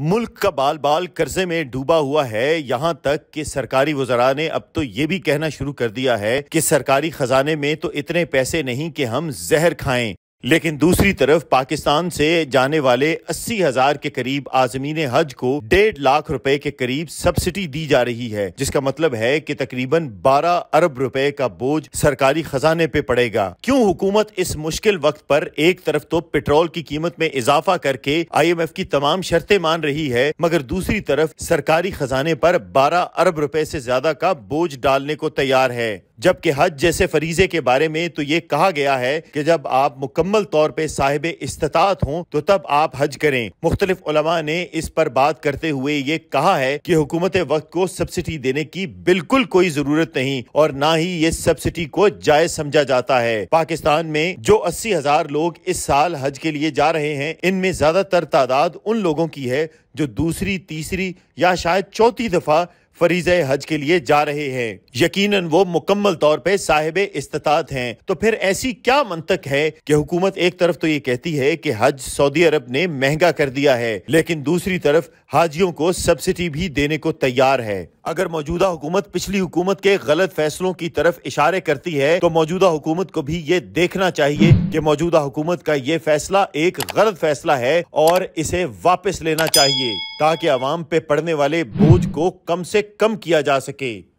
मुल्क का बाल बाल कर्जे में डूबा हुआ है यहाँ तक कि सरकारी वजरा ने अब तो ये भी कहना शुरू कर दिया है कि सरकारी खजाने में तो इतने पैसे नहीं कि हम जहर खाएं लेकिन दूसरी तरफ पाकिस्तान से जाने वाले अस्सी हजार के करीब आजमीन हज को डेढ़ लाख रुपए के करीब सब्सिडी दी जा रही है जिसका मतलब है कि तकरीबन 12 अरब रुपए का बोझ सरकारी खजाने पे पड़ेगा क्यों हुकूमत इस मुश्किल वक्त पर एक तरफ तो पेट्रोल की कीमत में इजाफा करके आईएमएफ की तमाम शर्तें मान रही है मगर दूसरी तरफ सरकारी खजाने पर बारह अरब रुपए से ज्यादा का बोझ डालने को तैयार है जबकि हज जैसे फरीजे के बारे में तो ये कहा गया है कि जब आप मुकम्मल मुकम्मल तौर पर साहिब इस्तात हों तो तब आप हज करें मुख्तलिफ ने इस पर बात करते हुए ये कहा है की हुकूमत वक्त को सब्सिडी देने की बिल्कुल कोई जरूरत नहीं और ना ही ये सब्सिडी को जायज समझा जाता है पाकिस्तान में जो अस्सी हजार लोग इस साल हज के लिए जा रहे हैं इनमें ज्यादातर तादाद उन लोगों की है जो दूसरी तीसरी या शायद चौथी दफा फरीज हज के लिए जा रहे हैं यकीनन वो मुकम्मल तौर पर साहिब इस्तात हैं तो फिर ऐसी क्या मंतक है कि हुकूमत एक तरफ तो ये कहती है कि हज सऊदी अरब ने महंगा कर दिया है लेकिन दूसरी तरफ हाजियों को सब्सिडी भी देने को तैयार है अगर मौजूदा हुकूमत पिछली हुकूमत के गलत फैसलों की तरफ इशारे करती है तो मौजूदा हुकूमत को भी ये देखना चाहिए कि मौजूदा हुकूमत का ये फैसला एक गलत फैसला है और इसे वापस लेना चाहिए ताकि आवाम पे पड़ने वाले बोझ को कम से कम किया जा सके